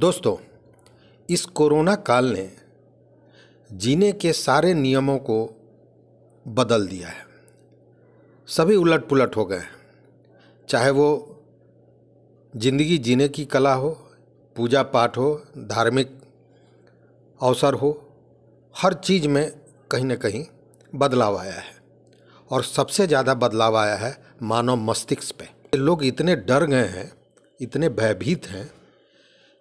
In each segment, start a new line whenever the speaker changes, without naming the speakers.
दोस्तों इस कोरोना काल ने जीने के सारे नियमों को बदल दिया है सभी उलट पुलट हो गए हैं चाहे वो जिंदगी जीने की कला हो पूजा पाठ हो धार्मिक अवसर हो हर चीज़ में कहीं ना कहीं बदलाव आया है और सबसे ज़्यादा बदलाव आया है मानव मस्तिष्क पे लोग इतने डर गए हैं इतने भयभीत हैं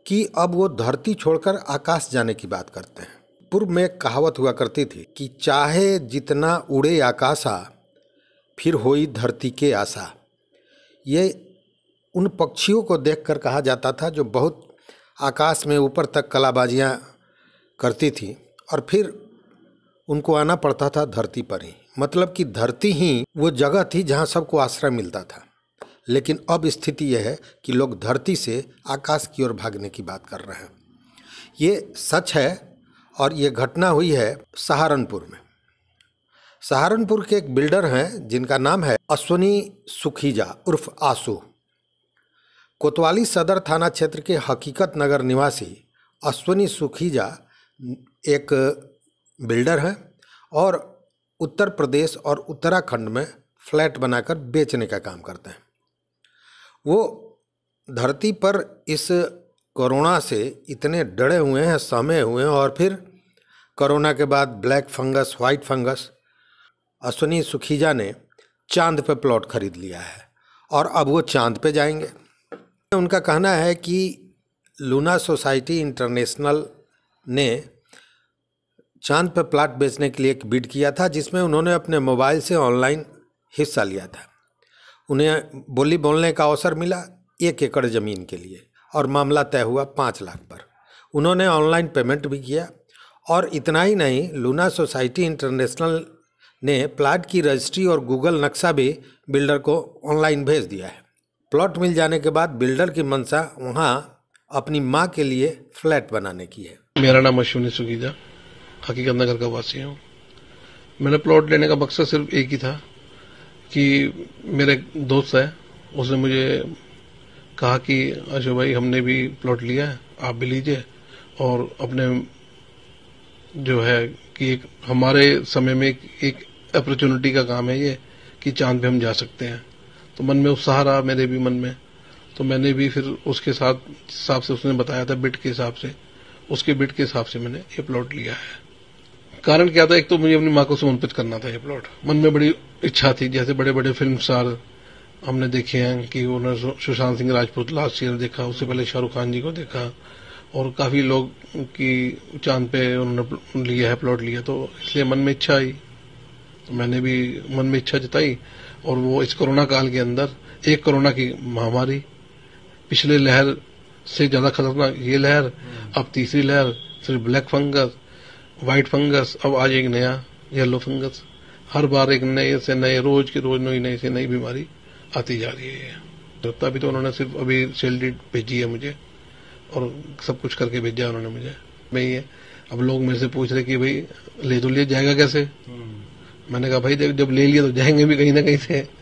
कि अब वो धरती छोड़कर आकाश जाने की बात करते हैं पूर्व में कहावत हुआ करती थी कि चाहे जितना उड़े आकाशा फिर हो धरती के आशा ये उन पक्षियों को देखकर कहा जाता था जो बहुत आकाश में ऊपर तक कलाबाजियाँ करती थी और फिर उनको आना पड़ता था धरती पर ही मतलब कि धरती ही वो जगह थी जहाँ सबको आश्रय मिलता था लेकिन अब स्थिति यह है कि लोग धरती से आकाश की ओर भागने की बात कर रहे हैं ये सच है और ये घटना हुई है सहारनपुर में सहारनपुर के एक बिल्डर हैं जिनका नाम है अश्वनी सुखीजा उर्फ आसू कोतवाली सदर थाना क्षेत्र के हकीकत नगर निवासी अश्वनी सुखीजा एक बिल्डर हैं और उत्तर प्रदेश और उत्तराखंड में फ्लैट बनाकर बेचने का काम करते हैं वो धरती पर इस कोरोना से इतने डरे हुए हैं समे हुए हैं और फिर कोरोना के बाद black fungus white fungus Ashwini Sukhija ने चांद पे प्लॉट खरीद लिया है और अब वो चांद पे जाएंगे उनका कहना है कि लूना सोसाइटी इंटरनेशनल ने चांद पे प्लाट बेचने के लिए एक बिड किया था जिसमें उन्होंने अपने मोबाइल से ऑनलाइन हिस्सा लिया था उन्हें बोली बोलने का अवसर मिला एक एकड़ ज़मीन के लिए और मामला तय हुआ पाँच लाख पर उन्होंने ऑनलाइन पेमेंट भी किया और इतना ही नहीं लूना सोसाइटी इंटरनेशनल ने प्लाट की रजिस्ट्री और गूगल नक्शा भी बिल्डर को ऑनलाइन भेज दिया है प्लॉट मिल जाने के बाद बिल्डर की मंशा वहाँ अपनी माँ के लिए फ्लैट बनाने की है
मेरा नाम अश्विनी सुखीजा हकीकत नगर का वासी हूँ मैंने प्लॉट लेने का मकसद सिर्फ एक ही था कि मेरा एक दोस्त है उसने मुझे कहा कि अशोक भाई हमने भी प्लॉट लिया है आप भी लीजिए और अपने जो है कि एक हमारे समय में एक अपॉर्चुनिटी का काम है ये कि चांद पे हम जा सकते हैं तो मन में उत्साह रहा मेरे भी मन में तो मैंने भी फिर उसके साथ हिसाब से उसने बताया था बिट के हिसाब से उसके बिट के हिसाब से मैंने ये प्लॉट लिया है कारण क्या था एक तो मुझे अपनी माँ को समर्पित करना था ये प्लॉट मन में बड़ी इच्छा थी जैसे बड़े बड़े फिल्म स्टार हमने देखे हैं कि उन्होंने सुशांत सिंह राजपूत लास्ट ईयर देखा उससे पहले शाहरुख खान जी को देखा और काफी लोग की चांद पे उन्होंने लिया है प्लॉट लिया तो इसलिए मन में इच्छा आई तो मैंने भी मन में इच्छा जताई और वो इस कोरोना काल के अंदर एक कोरोना की महामारी पिछले लहर से ज्यादा खतरनाक ये लहर अब तीसरी लहर सिर्फ ब्लैक फंगस व्हाइट फंगस अब आज एक नया येलो फंगस हर बार एक नए से नए रोज के रोज नई नई से नई बीमारी आती जा रही है तभी तो उन्होंने सिर्फ अभी सेल भेजी है मुझे और सब कुछ करके भेजा उन्होंने मुझे मैं ये अब लोग मेरे से पूछ रहे कि भाई ले तो लिया जाएगा कैसे हम्म। मैंने कहा भाई जब ले लिया तो जाएंगे भी कहीं ना कहीं से